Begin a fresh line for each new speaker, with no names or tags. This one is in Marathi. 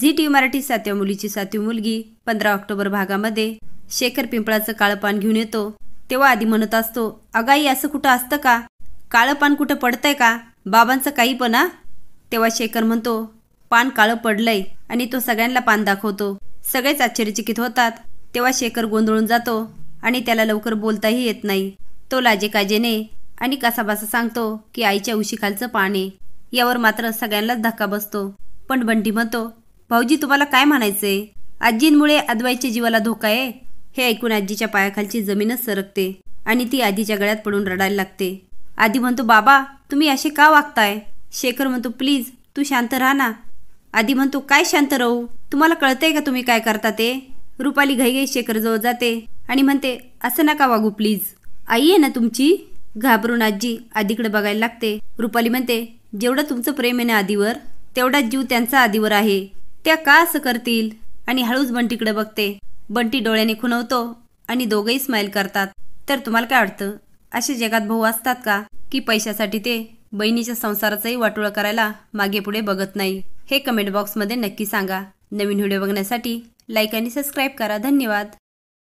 झी टी मराठी सातव्या मुलीची सातवी मुलगी पंधरा ऑक्टोबर भागामध्ये शेखर पिंपळाचं काळं पान घेऊन येतो तेव्हा आधी म्हणत असतो अगाई असं कुठं असतं का काळं पान कुठं पडतंय का बाबांचं काही पण आ तेव्हा शेखर म्हणतो पान काळं पडलंय आणि तो सगळ्यांना पान दाखवतो सगळेच आश्चर्यचकित होतात तेव्हा शेखर गोंधळून जातो आणि त्याला लवकर बोलताही येत नाही तो लाजे काजेने आणि कसाबासा सांगतो की आईच्या उशीखालचं पान आहे यावर मात्र सगळ्यांनाच धक्का बसतो पण बंटी म्हणतो भाऊजी तुम्हाला काय म्हणायचंय आजींमुळे आदवाईच्या जीवाला धोका आहे हे ऐकून आजीच्या पायाखालची जमीनच सरकते आणि ती आधीच्या गळ्यात पडून रडायला लागते आधी म्हणतो बाबा तुम्ही असे का वागताय शेखर म्हणतो प्लीज तू शांत राहा ना आधी म्हणतो काय शांत राहू तुम्हाला कळतंय का तुम्ही काय करता ते रुपाली घाईघाई शेखरजवळ जाते आणि म्हणते असं नका वागू प्लीज आई आहे ना तुमची घाबरून आजी आधीकडे बघायला लागते रुपाली म्हणते जेवढं तुमचं प्रेम आहे ना आधीवर तेवढाच जीव त्यांचा आधीवर आहे त्या का असं करतील आणि हळूच बंटीकडे बघते बंटी डोळ्याने खुणवतो आणि दोघंही स्माईल करतात तर तुम्हाला काय वाटतं असे जगात भाऊ असतात का की पैशासाठी ते बहिणीच्या संसाराचाही वाटोळा करायला मागे पुढे बघत नाही हे कमेंट बॉक्समध्ये नक्की सांगा नवीन व्हिडिओ बघण्यासाठी लाईक आणि सबस्क्राईब करा धन्यवाद